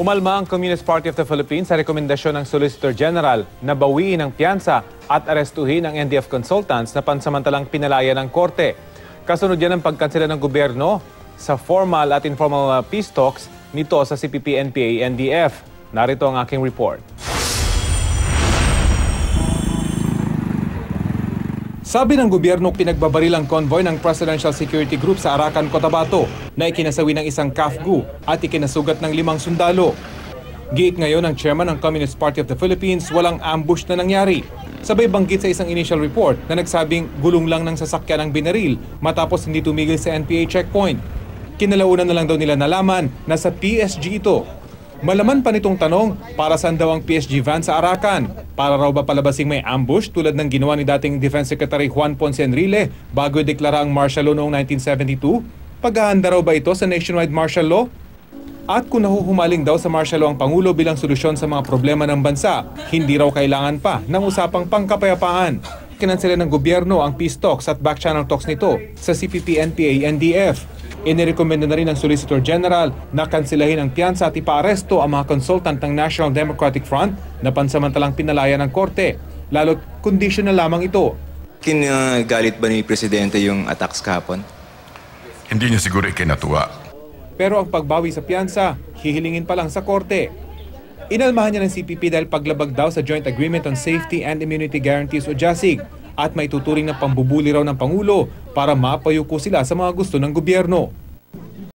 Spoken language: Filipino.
Umalma ang Communist Party of the Philippines sa rekomendasyon ng Solicitor General na bawiin ang piyansa at arestuhin ang NDF consultants na pansamantalang pinalaya ng korte. Kasunod yan ang pagkansela ng gobyerno sa formal at informal peace talks nito sa CPP-NPA-NDF. Narito ang aking report. Sabi ng gobyerno pinagbabaril ang convoy ng Presidential Security Group sa Arakan, Cotabato na ikinasawi ng isang kafgu at ikinasugat ng limang sundalo. Giit ngayon ng chairman ng Communist Party of the Philippines, walang ambush na nangyari. Sabay banggit sa isang initial report na nagsabing gulong lang ng sasakyan ng binaril matapos hindi tumigil sa NPA checkpoint. Kinalaunan na lang daw nila nalaman na sa PSG ito Malaman pa nitong tanong para saan daw ang PSG van sa Arakan. Para raw ba palabasing may ambush tulad ng ginawa ni dating Defense Secretary Juan Ponce Enrile bago deklara ang martial law noong 1972? Paghahanda raw ba ito sa nationwide martial law? At kung nahuhumaling daw sa martial law ang Pangulo bilang solusyon sa mga problema ng bansa, hindi raw kailangan pa ng usapang pangkapayapaan kinansela ng gobyerno ang peace talks at back channel talks nito sa CPP-NPA-NDF. Inirekomenda na rin ng Solicitor General na kanselahin ang piyansa at ipaaresto ang mga consultant ng National Democratic Front na pansamantalang pinalaya ng korte, lalo't conditional lamang ito. Kinagalit ba ni Presidente yung attacks kahapon? Hindi niya siguro ikinatuwa. Pero ang pagbawi sa piyansa, hihilingin pa lang sa korte. Inalmahan niya ng CPP dahil paglabag daw sa Joint Agreement on Safety and Immunity Guarantees o JASIG at may tuturing ng pambubuli raw ng Pangulo para mapayuko sila sa mga gusto ng gobyerno.